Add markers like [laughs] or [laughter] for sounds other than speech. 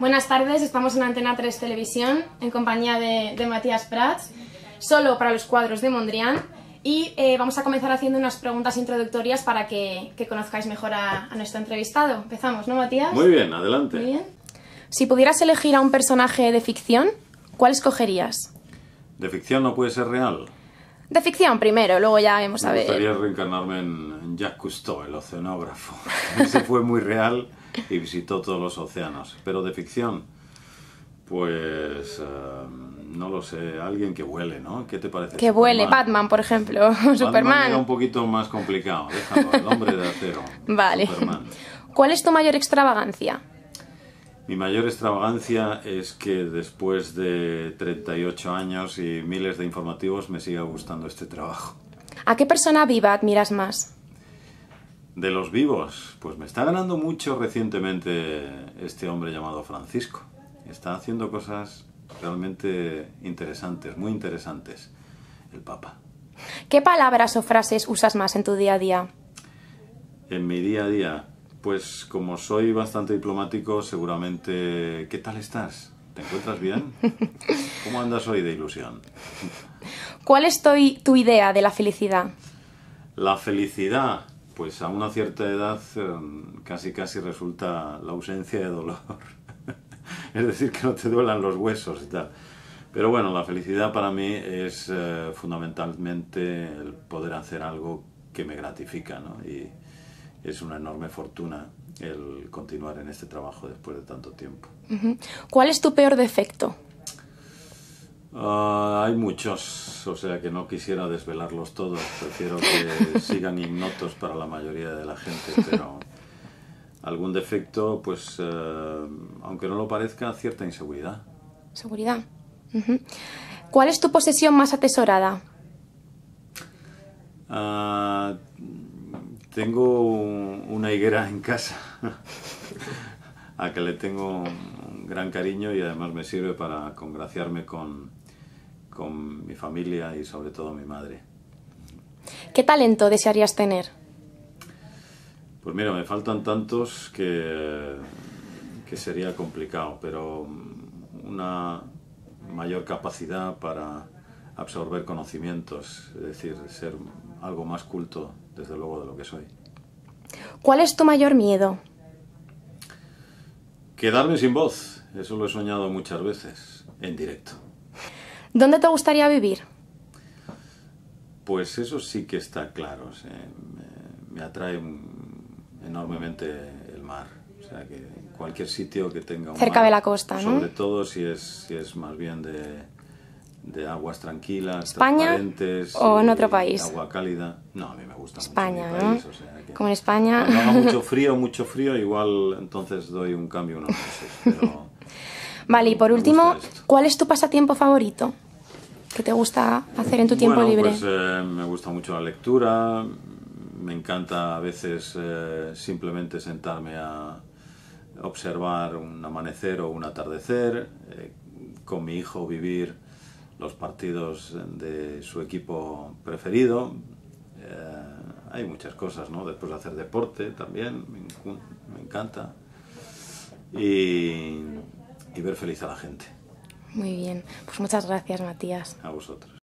Buenas tardes, estamos en Antena 3 Televisión en compañía de, Matías Prats, solo para los cuadros de Mondrian y eh, vamos a comenzar haciendo unas preguntas introductorias para que, conozcáis mejor a, nuestro entrevistado. Empezamos, ¿no, Matías? Muy bien, adelante. Muy bien. Si pudieras elegir a un personaje de ficción, ¿cuál escogerías? ¿De ficción no puede ser real? De ficción primero, luego ya hemos a ver. Me gustaría reencarnarme en, Jacques Cousteau, el oceanógrafo. [laughs] Se fue muy real y visitó todos los océanos. Pero de ficción, pues eh, no lo sé, alguien que huele, ¿no? ¿Qué te parece? Que huele, Batman, por ejemplo, [laughs] Batman Superman. un poquito más complicado, déjalo, el hombre de acero. [laughs] Vale. Superman. ¿Cuál es tu mayor extravagancia? Mi mayor extravagancia es que después de 38 años y miles de informativos me siga gustando este trabajo. ¿A qué persona viva admiras más? de los vivos. Pues me está ganando mucho recientemente este hombre llamado Francisco. Está haciendo cosas realmente interesantes, muy interesantes, el Papa. ¿Qué palabras o frases usas más en tu día a día? En mi día a día, pues como soy bastante diplomático, seguramente... ¿Qué tal estás? ¿Te encuentras bien? [laughs] ¿Cómo andas hoy de ilusión? ¿Cuál es tu, idea de la felicidad? La felicidad, pues a una cierta edad em, casi casi resulta la ausencia de dolor. [laughs] es decir, que no te duelan los huesos y tal. Pero bueno, la felicidad para mí es eh, fundamentalmente el poder hacer algo que me gratifica, ¿no? Y es una enorme fortuna el continuar en este trabajo después de tanto tiempo. ¿Cuál es tu peor defecto? Ah, hay muchos, o sea que no quisiera desvelarlos todos, prefiero que [laughs] sigan ignotos para la mayoría de la gente, pero algún defecto, pues eh, aunque no lo parezca, cierta inseguridad. Seguridad. ¿Cuál es tu posesión más atesorada? Ah, tengo una higuera en casa [laughs] a que le tengo un gran cariño y además me sirve para congraciarme con con mi familia y sobre todo mi madre. ¿Qué talento desearías tener? Pues mira, me faltan tantos que, que sería complicado, pero una mayor capacidad para absorber conocimientos, es decir, ser algo más culto, desde luego, de lo que soy. ¿Cuál es tu mayor miedo? Quedarme sin voz, eso lo he soñado muchas veces, en directo. ¿Dónde te gustaría vivir? Pues eso sí que está claro. me, atrae enormemente el mar. O sea, que cualquier sitio que tenga un Cerca de la costa, ¿no? Sobre todo si es, si es más bien de, de aguas tranquilas, España o en otro país. Agua cálida. No, a mí me gusta España, mucho ¿no? Como en España. Cuando haga [laughs] mucho frío, mucho frío, igual entonces doy un cambio unos meses, pero Vale, y por último, ¿cuál es tu pasatiempo favorito? que te gusta hacer en tu tiempo libre? Pues, eh, me gusta mucho la lectura, me encanta a veces eh, simplemente sentarme a observar un amanecer o un atardecer, eh, con mi hijo vivir los partidos de su equipo preferido. hay muchas cosas, ¿no? Después hacer deporte también, me, me encanta. Y y ver feliz a la gente. Muy bien, pues muchas gracias Matías. A vosotros.